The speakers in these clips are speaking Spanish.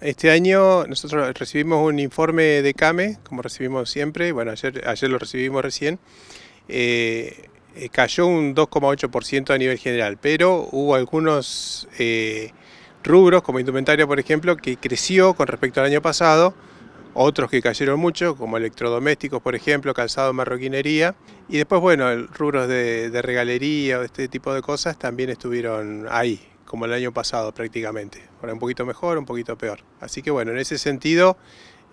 Este año nosotros recibimos un informe de CAME, como recibimos siempre, bueno, ayer, ayer lo recibimos recién, eh, eh, cayó un 2,8% a nivel general, pero hubo algunos eh, rubros, como indumentaria por ejemplo, que creció con respecto al año pasado, otros que cayeron mucho, como electrodomésticos, por ejemplo, calzado, marroquinería, y después, bueno, rubros de regalería o este tipo de cosas también estuvieron ahí, como el año pasado prácticamente, ahora un poquito mejor, un poquito peor. Así que bueno, en ese sentido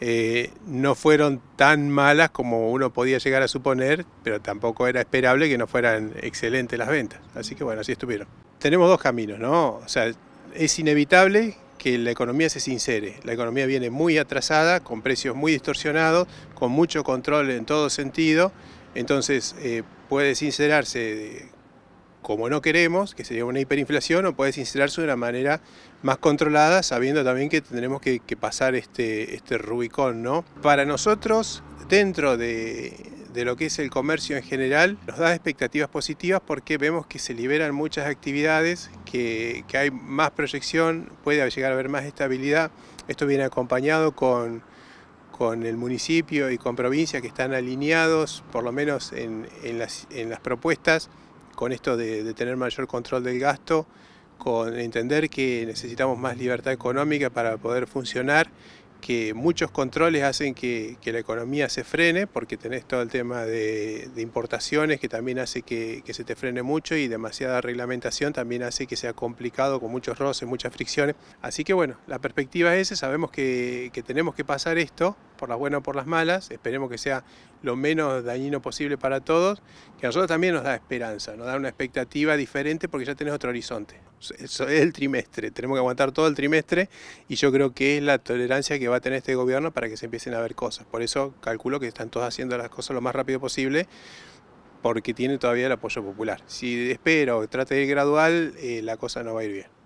eh, no fueron tan malas como uno podía llegar a suponer, pero tampoco era esperable que no fueran excelentes las ventas. Así que bueno, así estuvieron. Tenemos dos caminos, ¿no? O sea, es inevitable que la economía se sincere. La economía viene muy atrasada, con precios muy distorsionados, con mucho control en todo sentido. Entonces eh, puede sincerarse como no queremos, que sería una hiperinflación, o puede instalarse de una manera más controlada, sabiendo también que tendremos que, pasar este, este Rubicón, ¿no? Para nosotros, dentro de, lo que es el comercio en general, nos da expectativas positivas porque vemos que se liberan muchas actividades, que, hay más proyección, puede llegar a haber más estabilidad. Esto viene acompañado con, con el municipio y con provincia que están alineados, por lo menos en, las, en las propuestas con esto de, tener mayor control del gasto, con entender que necesitamos más libertad económica para poder funcionar, que muchos controles hacen que, la economía se frene, porque tenés todo el tema de, importaciones que también hace que, se te frene mucho y demasiada reglamentación también hace que sea complicado con muchos roces, muchas fricciones. Así que bueno, la perspectiva es esa, sabemos que tenemos que pasar esto, por las buenas o por las malas, esperemos que sea lo menos dañino posible para todos, que a nosotros también nos da esperanza, nos da una expectativa diferente porque ya tenés otro horizonte. Eso es el trimestre, tenemos que aguantar todo el trimestre y yo creo que es la tolerancia que va a tener este gobierno para que se empiecen a ver cosas. Por eso calculo que están todos haciendo las cosas lo más rápido posible porque tiene todavía el apoyo popular. Si espero, trate de ir gradual, eh, la cosa no va a ir bien.